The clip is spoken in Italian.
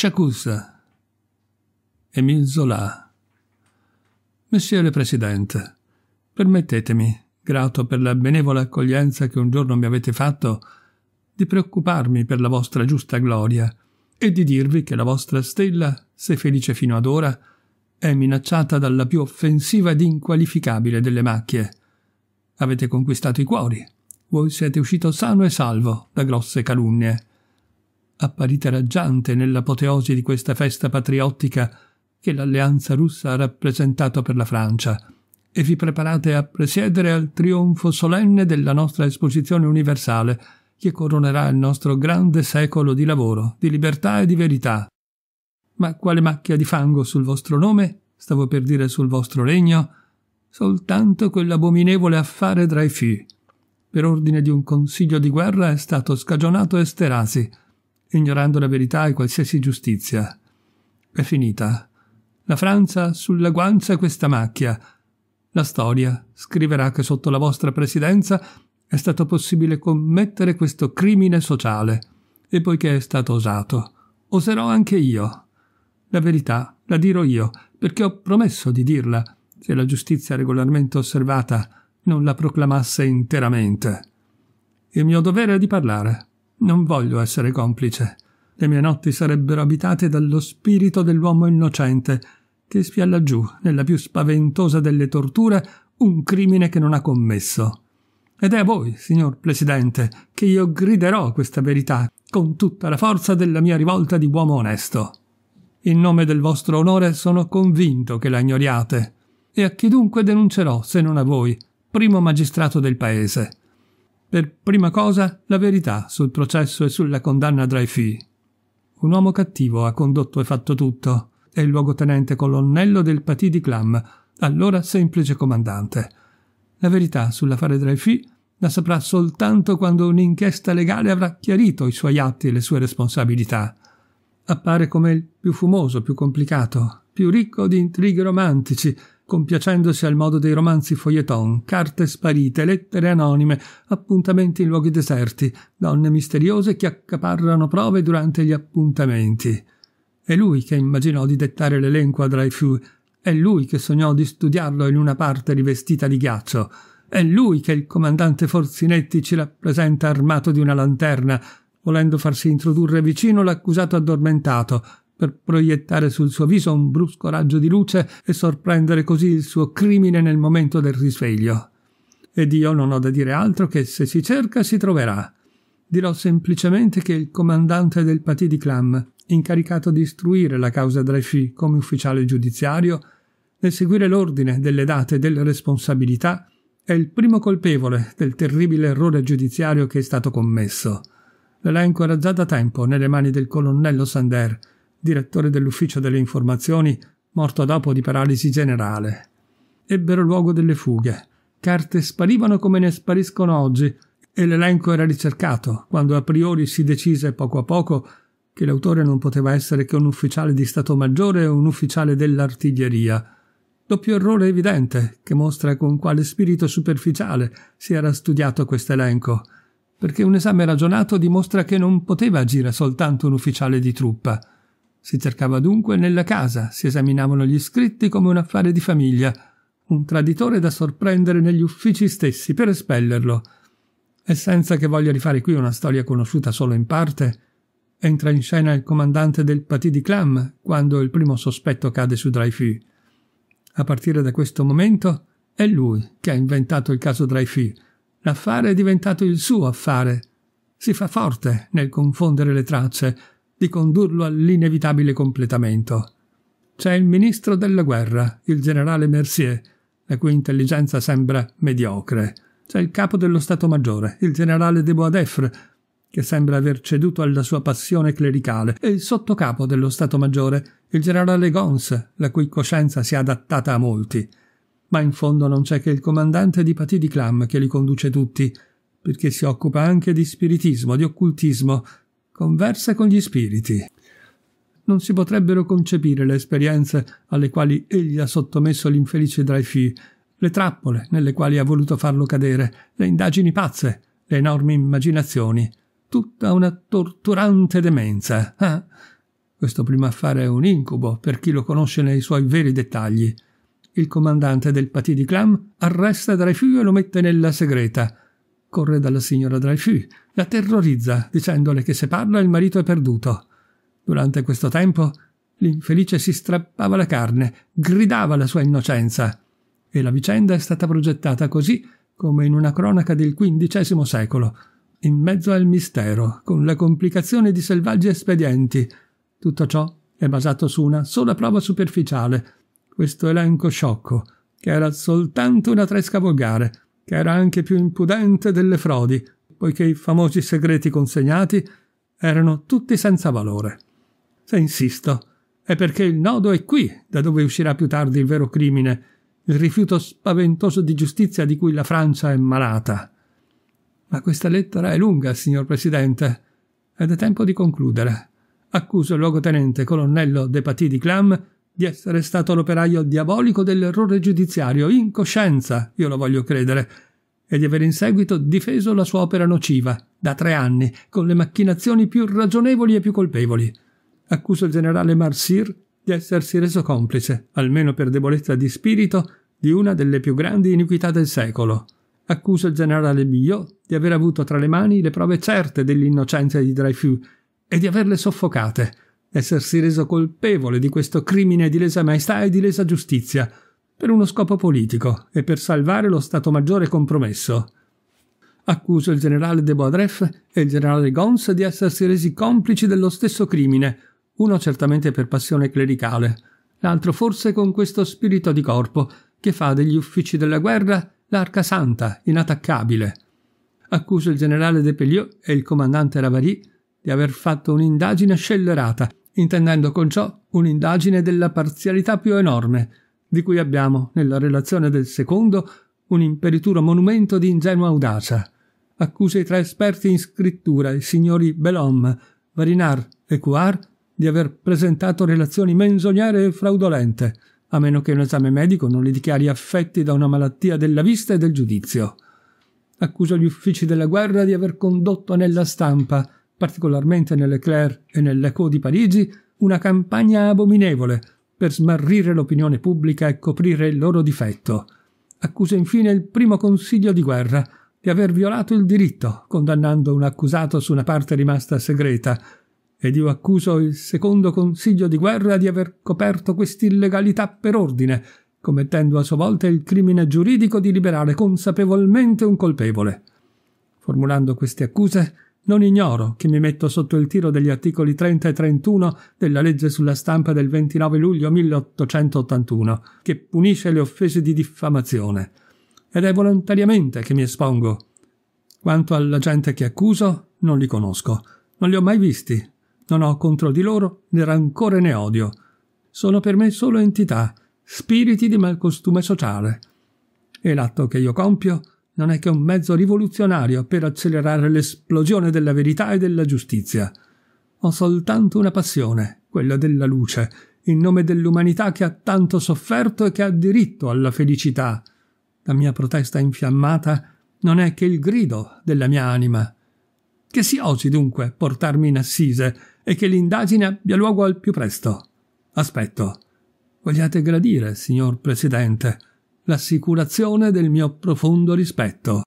Sciacusa. Emile Zola. Monsieur le Presidente, permettetemi, grato per la benevola accoglienza che un giorno mi avete fatto, di preoccuparmi per la vostra giusta gloria e di dirvi che la vostra stella, se felice fino ad ora, è minacciata dalla più offensiva ed inqualificabile delle macchie. Avete conquistato i cuori. Voi siete uscito sano e salvo da grosse calunnie apparita raggiante nell'apoteosi di questa festa patriottica che l'alleanza russa ha rappresentato per la Francia, e vi preparate a presiedere al trionfo solenne della nostra esposizione universale, che coronerà il nostro grande secolo di lavoro, di libertà e di verità. Ma quale macchia di fango sul vostro nome, stavo per dire sul vostro regno, soltanto quell'abominevole affare Dreyfus. Per ordine di un consiglio di guerra è stato scagionato Esterasi, ignorando la verità e qualsiasi giustizia. È finita. La Francia sulla guancia questa macchia. La storia scriverà che sotto la vostra presidenza è stato possibile commettere questo crimine sociale, e poiché è stato osato, oserò anche io. La verità la dirò io, perché ho promesso di dirla, se la giustizia regolarmente osservata non la proclamasse interamente. Il mio dovere è di parlare. Non voglio essere complice. Le mie notti sarebbero abitate dallo spirito dell'uomo innocente, che spia laggiù, nella più spaventosa delle torture, un crimine che non ha commesso. Ed è a voi, signor Presidente, che io griderò questa verità, con tutta la forza della mia rivolta di uomo onesto. In nome del vostro onore sono convinto che la ignoriate. E a chi dunque denuncerò, se non a voi, primo magistrato del paese? Per prima cosa, la verità sul processo e sulla condanna a Dreyfus. Un uomo cattivo ha condotto e fatto tutto. È il luogotenente colonnello del Patì di Clam, allora semplice comandante. La verità sull'affare Dreyfus la saprà soltanto quando un'inchiesta legale avrà chiarito i suoi atti e le sue responsabilità. Appare come il più fumoso, più complicato, più ricco di intrighi romantici, compiacendosi al modo dei romanzi feuilleton, carte sparite, lettere anonime, appuntamenti in luoghi deserti, donne misteriose che accaparrano prove durante gli appuntamenti. È lui che immaginò di dettare l'elenco a Dreyfus, è lui che sognò di studiarlo in una parte rivestita di ghiaccio, è lui che il comandante Forzinetti ci rappresenta armato di una lanterna, volendo farsi introdurre vicino l'accusato addormentato, per proiettare sul suo viso un brusco raggio di luce e sorprendere così il suo crimine nel momento del risveglio. Ed io non ho da dire altro che se si cerca si troverà. Dirò semplicemente che il comandante del Patì di Clam, incaricato di istruire la causa Dresci come ufficiale giudiziario, nel seguire l'ordine delle date e delle responsabilità, è il primo colpevole del terribile errore giudiziario che è stato commesso. L'elenco era già da tempo nelle mani del colonnello Sander, direttore dell'ufficio delle informazioni, morto dopo di paralisi generale. Ebbero luogo delle fughe. Carte sparivano come ne spariscono oggi, e l'elenco era ricercato, quando a priori si decise poco a poco che l'autore non poteva essere che un ufficiale di Stato Maggiore o un ufficiale dell'artiglieria. Doppio errore evidente, che mostra con quale spirito superficiale si era studiato questo elenco, perché un esame ragionato dimostra che non poteva agire soltanto un ufficiale di truppa. Si cercava dunque nella casa, si esaminavano gli scritti come un affare di famiglia, un traditore da sorprendere negli uffici stessi per espellerlo. E senza che voglia rifare qui una storia conosciuta solo in parte, entra in scena il comandante del Paty di Clam quando il primo sospetto cade su Dreyfus. A partire da questo momento è lui che ha inventato il caso Dreyfus. L'affare è diventato il suo affare. Si fa forte nel confondere le tracce, di condurlo all'inevitabile completamento. C'è il ministro della guerra, il generale Mercier, la cui intelligenza sembra mediocre. C'è il capo dello Stato Maggiore, il generale de Boisdeffre, che sembra aver ceduto alla sua passione clericale, e il sottocapo dello Stato Maggiore, il generale Gons, la cui coscienza si è adattata a molti. Ma in fondo non c'è che il comandante di Paty di Clam che li conduce tutti, perché si occupa anche di spiritismo, di occultismo, Conversa con gli spiriti. Non si potrebbero concepire le esperienze alle quali egli ha sottomesso l'infelice Dreyfus, le trappole nelle quali ha voluto farlo cadere, le indagini pazze, le enormi immaginazioni, tutta una torturante demenza. Ah, questo primo affare è un incubo per chi lo conosce nei suoi veri dettagli. Il comandante del Patì di Clam arresta Dreyfus e lo mette nella segreta, corre dalla signora Dreyfus, la terrorizza dicendole che se parla il marito è perduto. Durante questo tempo l'infelice si strappava la carne, gridava la sua innocenza. E la vicenda è stata progettata così come in una cronaca del XV secolo, in mezzo al mistero, con la complicazione di selvaggi espedienti. Tutto ciò è basato su una sola prova superficiale, questo elenco sciocco, che era soltanto una tresca volgare, che era anche più impudente delle frodi, poiché i famosi segreti consegnati erano tutti senza valore. Se insisto, è perché il nodo è qui, da dove uscirà più tardi il vero crimine, il rifiuto spaventoso di giustizia di cui la Francia è malata. Ma questa lettera è lunga, signor Presidente, ed è tempo di concludere. Accuso il luogotenente colonnello De Paty di Clam di essere stato l'operaio diabolico dell'errore giudiziario, in coscienza, io lo voglio credere, e di aver in seguito difeso la sua opera nociva, da tre anni, con le macchinazioni più ragionevoli e più colpevoli. Accuso il generale Marsir di essersi reso complice, almeno per debolezza di spirito, di una delle più grandi iniquità del secolo. Accuso il generale Billot di aver avuto tra le mani le prove certe dell'innocenza di Dreyfus e di averle soffocate, essersi reso colpevole di questo crimine di lesa maestà e di lesa giustizia, per uno scopo politico e per salvare lo Stato Maggiore compromesso. Accuso il generale de Baudref e il generale Gons di essersi resi complici dello stesso crimine, uno certamente per passione clericale, l'altro forse con questo spirito di corpo che fa degli uffici della guerra l'arca santa, inattaccabile. Accuso il generale de Pellieu e il comandante Ravary di aver fatto un'indagine scellerata intendendo con ciò un'indagine della parzialità più enorme, di cui abbiamo, nella relazione del secondo, un imperituro monumento di ingenua audacia. Accusa i tre esperti in scrittura, i signori Belhomme, Varinar e Cuar di aver presentato relazioni menzognere e fraudolente, a meno che un esame medico non li dichiari affetti da una malattia della vista e del giudizio. Accusa gli uffici della guerra di aver condotto nella stampa particolarmente nell'Eclair e nell'Echo di Parigi, una campagna abominevole per smarrire l'opinione pubblica e coprire il loro difetto. Accusa infine il primo consiglio di guerra di aver violato il diritto, condannando un accusato su una parte rimasta segreta, ed io accuso il secondo consiglio di guerra di aver coperto quest'illegalità per ordine, commettendo a sua volta il crimine giuridico di liberare consapevolmente un colpevole. Formulando queste accuse, non ignoro che mi metto sotto il tiro degli articoli 30 e 31 della legge sulla stampa del 29 luglio 1881, che punisce le offese di diffamazione. Ed è volontariamente che mi espongo. Quanto alla gente che accuso, non li conosco. Non li ho mai visti. Non ho contro di loro né rancore né odio. Sono per me solo entità, spiriti di malcostume sociale. E l'atto che io compio non è che un mezzo rivoluzionario per accelerare l'esplosione della verità e della giustizia. Ho soltanto una passione, quella della luce, in nome dell'umanità che ha tanto sofferto e che ha diritto alla felicità. La mia protesta infiammata non è che il grido della mia anima. Che si osi dunque portarmi in assise e che l'indagine abbia luogo al più presto. Aspetto. Vogliate gradire, signor Presidente, l'assicurazione del mio profondo rispetto.